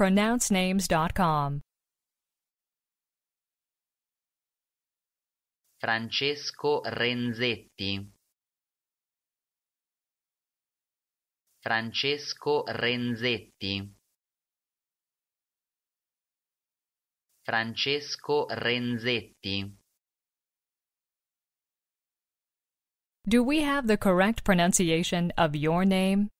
pronouncenames.com. Francesco Renzetti. Francesco Renzetti. Francesco Renzetti. Do we have the correct pronunciation of your name?